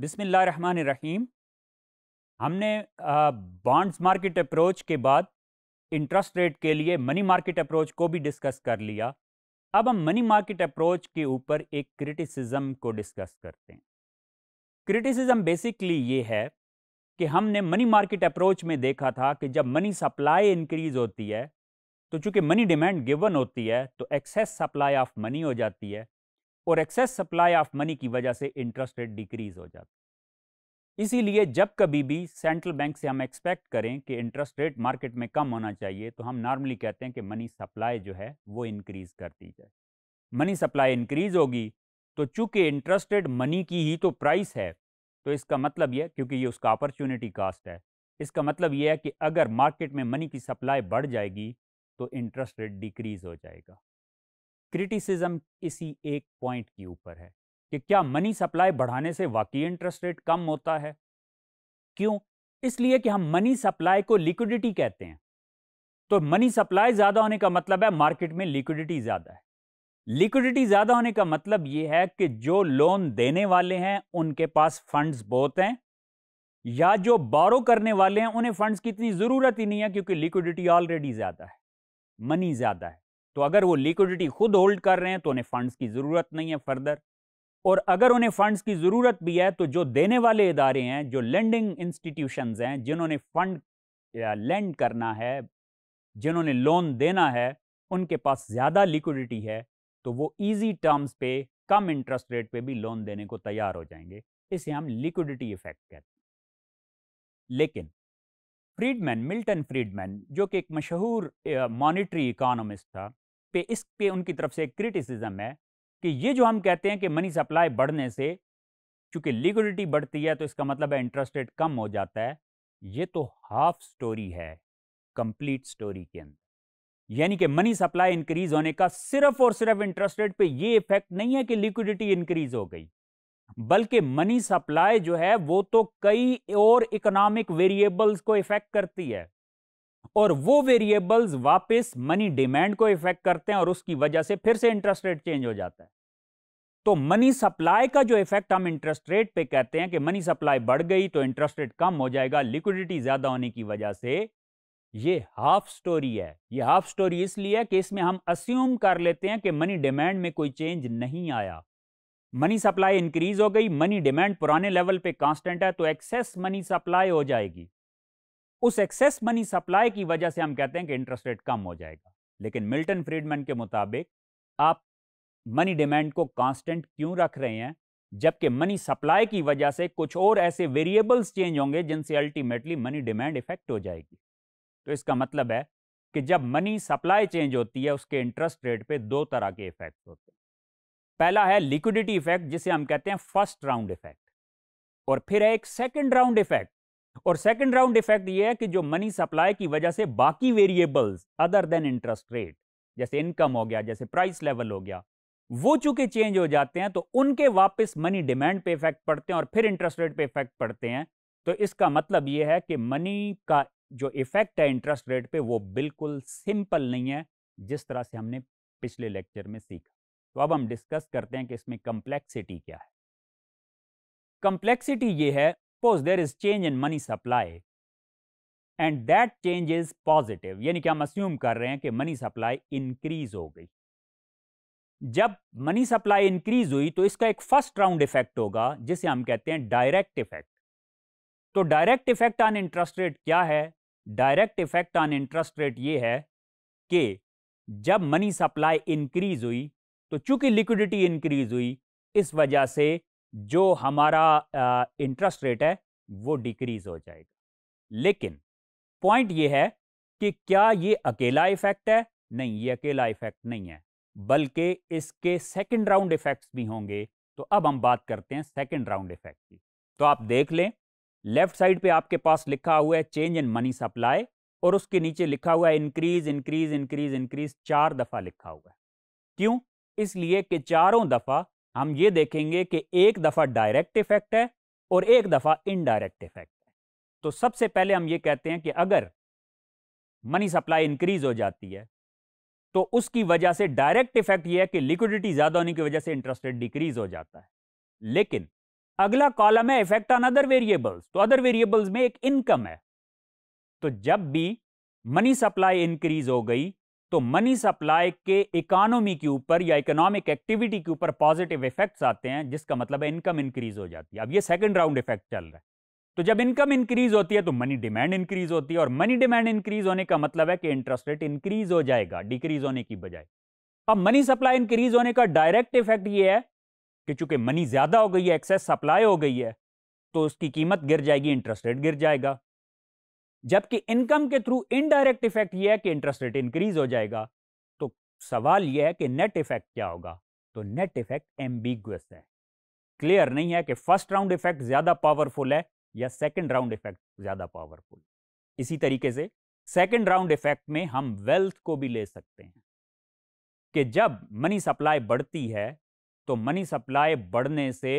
बिसमीम हमने bonds market approach के बाद इंटरेस्ट रेट के लिए मनी मार्केट अप्रोच को भी डिस्कस कर लिया अब हम मनी मार्केट अप्रोच के ऊपर एक क्रिटिसिज्म को डिस्कस करते हैं क्रिटिसिज्म बेसिकली ये है कि हमने मनी मार्केट अप्रोच में देखा था कि जब मनी सप्लाई इंक्रीज होती है तो चूंकि मनी डिमांड गिवन होती है तो एक्सेस सप्लाई ऑफ मनी हो जाती है और एक्सेस सप्लाई ऑफ मनी की वजह से इंटरेस्ट रेट डिक्रीज हो जाता इसीलिए जब कभी भी सेंट्रल बैंक से हम एक्सपेक्ट करें कि इंटरेस्ट रेट मार्केट में कम होना चाहिए तो हम नॉर्मली कहते हैं कि मनी सप्लाई जो है वो इंक्रीज कर दी जाए मनी सप्लाई इंक्रीज होगी तो चूंकि इंटरेस्ट रेट मनी की ही तो प्राइस है तो इसका मतलब यह क्योंकि ये उसका अपॉर्चुनिटी कास्ट है इसका मतलब यह है कि अगर मार्केट में मनी की सप्लाई बढ़ जाएगी तो इंटरेस्ट रेट डिक्रीज हो जाएगा क्रिटिसिज्म इसी एक पॉइंट के ऊपर है कि क्या मनी सप्लाई बढ़ाने से वाकई इंटरेस्ट रेट कम होता है क्यों इसलिए कि हम मनी सप्लाई को लिक्विडिटी कहते हैं तो मनी सप्लाई ज़्यादा होने का मतलब है मार्केट में लिक्विडिटी ज़्यादा है लिक्विडिटी ज़्यादा होने का मतलब यह है कि जो लोन देने वाले हैं उनके पास फंड्स बहुत हैं या जो बारो करने वाले हैं उन्हें फंड्स की इतनी ज़रूरत ही नहीं है क्योंकि लिक्विडिटी ऑलरेडी ज़्यादा है मनी ज़्यादा है तो अगर वो लिक्विडिटी खुद होल्ड कर रहे हैं तो उन्हें फंड्स की ज़रूरत नहीं है फर्दर और अगर उन्हें फंड्स की ज़रूरत भी है तो जो देने वाले इदारे हैं जो लेंडिंग इंस्टीट्यूशन हैं जिन्होंने फंड लेंड करना है जिन्होंने लोन देना है उनके पास ज़्यादा लिक्विडिटी है तो वो ईजी टर्म्स पे कम इंटरेस्ट रेट पे भी लोन देने को तैयार हो जाएंगे इसे हम लिक्विडिटी इफेक्ट कहते हैं लेकिन फ्रीडमैन मिल्टन फ्रीडमैन जो कि एक मशहूर मॉनिटरी इकानमिस्ट था पे इस पे उनकी तरफ से क्रिटिसिज्म है कि ये जो हम कहते हैं कि मनी सप्लाई बढ़ने से चूंकि लिक्विडिटी बढ़ती है तो इसका मतलब है इंटरेस्ट रेट कम हो जाता है ये तो हाफ स्टोरी है कंप्लीट स्टोरी के अंदर यानी कि मनी सप्लाई इंक्रीज होने का सिर्फ और सिर्फ इंटरेस्ट रेट पे ये इफेक्ट नहीं है कि लिक्विडिटी इंक्रीज हो गई बल्कि मनी सप्लाई जो है वो तो कई और इकोनॉमिक वेरिएबल्स को इफेक्ट करती है और वो वेरिएबल्स वापस मनी डिमांड को इफेक्ट करते हैं और उसकी वजह से फिर से इंटरेस्ट रेट चेंज हो जाता है तो मनी सप्लाई का जो इफेक्ट हम इंटरेस्ट रेट पे कहते हैं कि मनी सप्लाई बढ़ गई तो इंटरेस्ट रेट कम हो जाएगा लिक्विडिटी ज्यादा होने की वजह से ये हाफ स्टोरी है ये हाफ स्टोरी इसलिए है कि इसमें हम अस्यूम कर लेते हैं कि मनी डिमांड में कोई चेंज नहीं आया मनी सप्लाई इंक्रीज हो गई मनी डिमांड पुराने लेवल पे कांस्टेंट है तो एक्सेस मनी सप्लाई हो जाएगी उस एक्सेस मनी सप्लाई की वजह से हम कहते हैं कि इंटरेस्ट रेट कम हो जाएगा लेकिन मिल्टन फ्रीडमैन के मुताबिक आप मनी डिमांड को कांस्टेंट क्यों रख रहे हैं जबकि मनी सप्लाई की वजह से कुछ और ऐसे वेरिएबल्स चेंज होंगे जिनसे अल्टीमेटली मनी डिमांड इफेक्ट हो जाएगी तो इसका मतलब है कि जब मनी सप्लाई चेंज होती है उसके इंटरेस्ट रेट पर दो तरह के इफेक्ट होते हैं पहला है लिक्विडिटी इफेक्ट जिसे हम कहते हैं फर्स्ट राउंड इफेक्ट और फिर है एक सेकंड राउंड इफेक्ट और सेकंड राउंड इफेक्ट ये है कि जो मनी सप्लाई की वजह से बाकी variables other than interest rate जैसे इनकम हो गया जैसे प्राइस लेवल हो गया वो चूंकि चेंज हो जाते हैं तो उनके वापस मनी डिमांड पे इफेक्ट पड़ते हैं और फिर इंटरेस्ट रेट पे इफेक्ट पड़ते हैं तो इसका मतलब ये है कि मनी का जो इफेक्ट है इंटरेस्ट रेट पे वो बिल्कुल सिंपल नहीं है जिस तरह से हमने पिछले लेक्चर में सीखा तो अब हम डिस्कस करते हैं कि इसमें कम्प्लेक्सिटी क्या है कम्प्लेक्सिटी ये है suppose there is change in money supply and that change is positive यानी कि हम assume कर रहे हैं कि मनी सप्लाई इंक्रीज हो गई जब मनी सप्लाई इंक्रीज हुई तो इसका एक फर्स्ट राउंड इफेक्ट होगा जिसे हम कहते हैं डायरेक्ट इफेक्ट तो direct effect on interest rate क्या है direct effect on interest rate ये है कि जब मनी सप्लाई इंक्रीज हुई तो चूंकि लिक्विडिटी इंक्रीज हुई इस वजह से जो हमारा इंटरेस्ट रेट है वो डिक्रीज हो जाएगा लेकिन पॉइंट ये है कि क्या ये अकेला इफेक्ट है नहीं ये अकेला इफेक्ट नहीं है बल्कि इसके सेकंड राउंड इफेक्ट्स भी होंगे तो अब हम बात करते हैं सेकंड राउंड इफेक्ट की तो आप देख लें लेफ्ट साइड पे आपके पास लिखा हुआ है चेंज इन मनी सप्लाई और उसके नीचे लिखा हुआ है इंक्रीज इंक्रीज इंक्रीज इंक्रीज चार दफ़ा लिखा हुआ है क्यों इसलिए कि चारों दफ़ा हम ये देखेंगे कि एक दफ़ा डायरेक्ट इफेक्ट है और एक दफ़ा इनडायरेक्ट इफेक्ट है तो सबसे पहले हम ये कहते हैं कि अगर मनी सप्लाई इंक्रीज हो जाती है तो उसकी वजह से डायरेक्ट इफेक्ट यह है कि लिक्विडिटी ज़्यादा होने की वजह से इंटरेस्ट रेट डिक्रीज हो जाता है लेकिन अगला कॉलम है इफेक्ट ऑन अदर वेरिएबल्स तो अदर वेरिएबल्स में एक इनकम है तो जब भी मनी सप्लाई इंक्रीज हो गई तो मनी सप्लाई के इकोनॉमी के ऊपर या इकोनॉमिक एक्टिविटी के ऊपर पॉजिटिव इफेक्ट्स आते हैं जिसका मतलब है इनकम इंक्रीज हो जाती है अब ये सेकंड राउंड इफेक्ट चल रहा है तो जब इनकम इंक्रीज होती है तो मनी डिमांड इंक्रीज होती है और मनी डिमांड इंक्रीज होने का मतलब है कि इंटरेस्ट रेट इंक्रीज हो जाएगा डिक्रीज होने की बजाय अब मनी सप्लाई इंक्रीज होने का डायरेक्ट इफेक्ट यह है कि चूंकि मनी ज्यादा हो गई है एक्सेस सप्लाई हो गई है तो उसकी कीमत गिर जाएगी इंटरेस्ट रेट गिर जाएगा जबकि इनकम के थ्रू इनडायरेक्ट इफेक्ट यह है कि इंटरेस्ट रेट इंक्रीज हो जाएगा तो सवाल यह है कि नेट इफेक्ट क्या होगा तो नेट इफेक्ट एम्बिगस है क्लियर नहीं है कि फर्स्ट राउंड इफेक्ट ज्यादा पावरफुल है या सेकेंड राउंड इफेक्ट ज्यादा पावरफुल इसी तरीके से सेकेंड राउंड इफेक्ट में हम वेल्थ को भी ले सकते हैं कि जब मनी सप्लाई बढ़ती है तो मनी सप्लाई बढ़ने से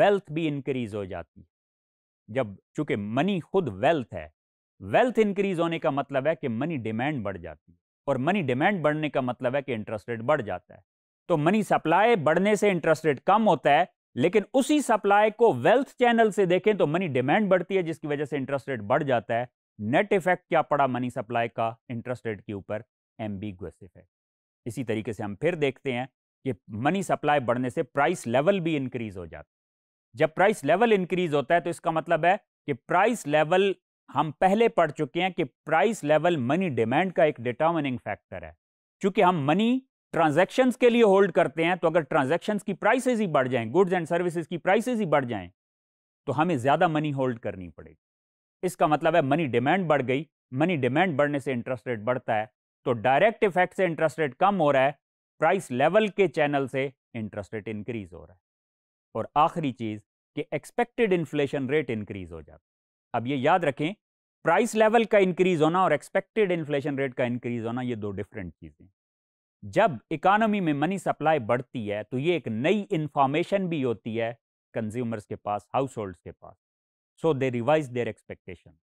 वेल्थ भी इंक्रीज हो जाती है जब चूंकि मनी खुद वेल्थ है वेल्थ इंक्रीज होने का मतलब है कि मनी डिमांड बढ़ जाती है और मनी डिमांड बढ़ने का मतलब है कि इंटरेस्ट रेट बढ़ जाता है तो मनी सप्लाई बढ़ने से इंटरेस्ट रेट कम होता है लेकिन उसी सप्लाई को वेल्थ चैनल से देखें तो मनी डिमांड बढ़ती है जिसकी वजह से इंटरेस्ट रेट बढ़ जाता है नेट इफेक्ट क्या पड़ा मनी सप्लाई का इंटरेस्ट रेट के ऊपर एम्बिगुअस इफेक्ट इसी तरीके से हम फिर देखते हैं कि मनी सप्लाई बढ़ने से प्राइस लेवल भी इंक्रीज हो जाता है जब प्राइस लेवल इंक्रीज होता है तो इसका मतलब है कि प्राइस लेवल हम पहले पढ़ चुके हैं कि प्राइस लेवल मनी डिमांड का एक डिटर्मिनिंग फैक्टर है क्योंकि हम मनी ट्रांजैक्शंस के लिए होल्ड करते हैं तो अगर ट्रांजैक्शंस की प्राइसेस ही बढ़ जाएं गुड्स एंड सर्विसेज की प्राइसेस ही बढ़ जाएं तो हमें ज़्यादा मनी होल्ड करनी पड़ेगी इसका मतलब है मनी डिमांड बढ़ गई मनी डिमांड बढ़ने से इंटरेस्ट रेट बढ़ता है तो डायरेक्ट इफेक्ट से इंटरेस्ट रेट कम हो रहा है प्राइस लेवल के चैनल से इंटरेस्ट रेट इंक्रीज हो रहा है और आखिरी चीज़ कि एक्सपेक्टेड इन्फ्लेशन रेट इंक्रीज हो जाता है अब ये याद रखें प्राइस लेवल का इंक्रीज होना और एक्सपेक्टेड इन्फ्लेशन रेट का इंक्रीज होना ये दो डिफरेंट चीज़ें जब इकानमी में मनी सप्लाई बढ़ती है तो ये एक नई इंफॉर्मेशन भी होती है कंज्यूमर्स के पास हाउस होल्ड्स के पास so they revise their expectation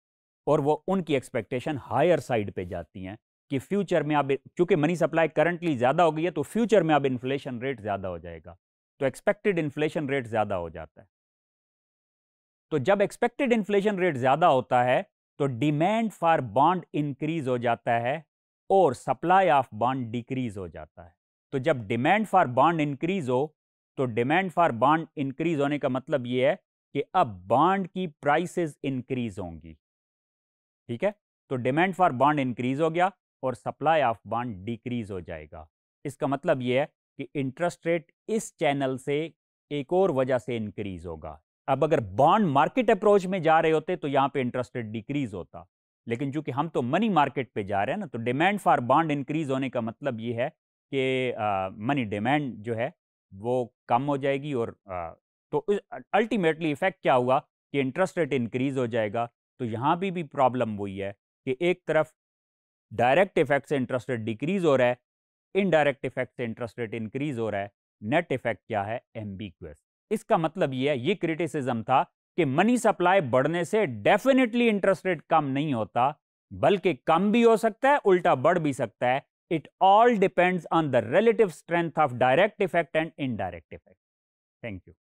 और वो उनकी एक्सपेक्टेशन हायर साइड पे जाती हैं कि फ्यूचर में अब चूंकि मनी सप्लाई करंटली ज़्यादा हो गई है तो फ्यूचर में अब इन्फ्लेशन रेट ज़्यादा हो जाएगा तो एक्सपेक्टेड इन्फ्लेशन रेट ज़्यादा हो जाता है तो जब एक्सपेक्टेड इन्फ्लेशन रेट ज़्यादा होता है तो डिमांड फॉर बॉन्ड इंक्रीज हो जाता है और सप्लाई ऑफ बॉन्ड डिक्रीज हो जाता है तो जब डिमांड फॉर बॉन्ड इंक्रीज हो तो डिमांड फॉर बॉन्ड इंक्रीज होने का मतलब ये है कि अब बॉन्ड की प्राइसेस इंक्रीज होंगी ठीक है तो डिमांड फॉर बॉन्ड इंक्रीज हो गया और सप्लाई ऑफ बॉन्ड डिक्रीज हो जाएगा इसका मतलब यह है कि इंटरेस्ट रेट इस चैनल से एक और वजह से इंक्रीज होगा अब अगर बॉन्ड मार्केट अप्रोच में जा रहे होते तो यहाँ पे इंटरेस्ट रेट डिक्रीज होता लेकिन चूंकि हम तो मनी मार्केट पे जा रहे हैं ना तो डिमांड फॉर बॉन्ड इंक्रीज होने का मतलब ये है कि मनी डिमांड जो है वो कम हो जाएगी और आ, तो अल्टीमेटली इफेक्ट क्या हुआ कि इंटरेस्ट रेट इंक्रीज हो जाएगा तो यहाँ भी भी प्रॉब्लम वही है कि एक तरफ डायरेक्ट इफेक्ट से इंटरेस्ट रेट डिक्रीज हो रहा है इनडायरेक्ट इफेक्ट से इंटरेस्ट रेट इंक्रीज हो रहा है नेट इफेक्ट क्या है एम्बिगस इसका मतलब यह है ये क्रिटिसिज्म था कि मनी सप्लाई बढ़ने से डेफिनेटली इंटरेस्ट रेट कम नहीं होता बल्कि कम भी हो सकता है उल्टा बढ़ भी सकता है it all depends on the relative strength of direct effect and indirect effect thank you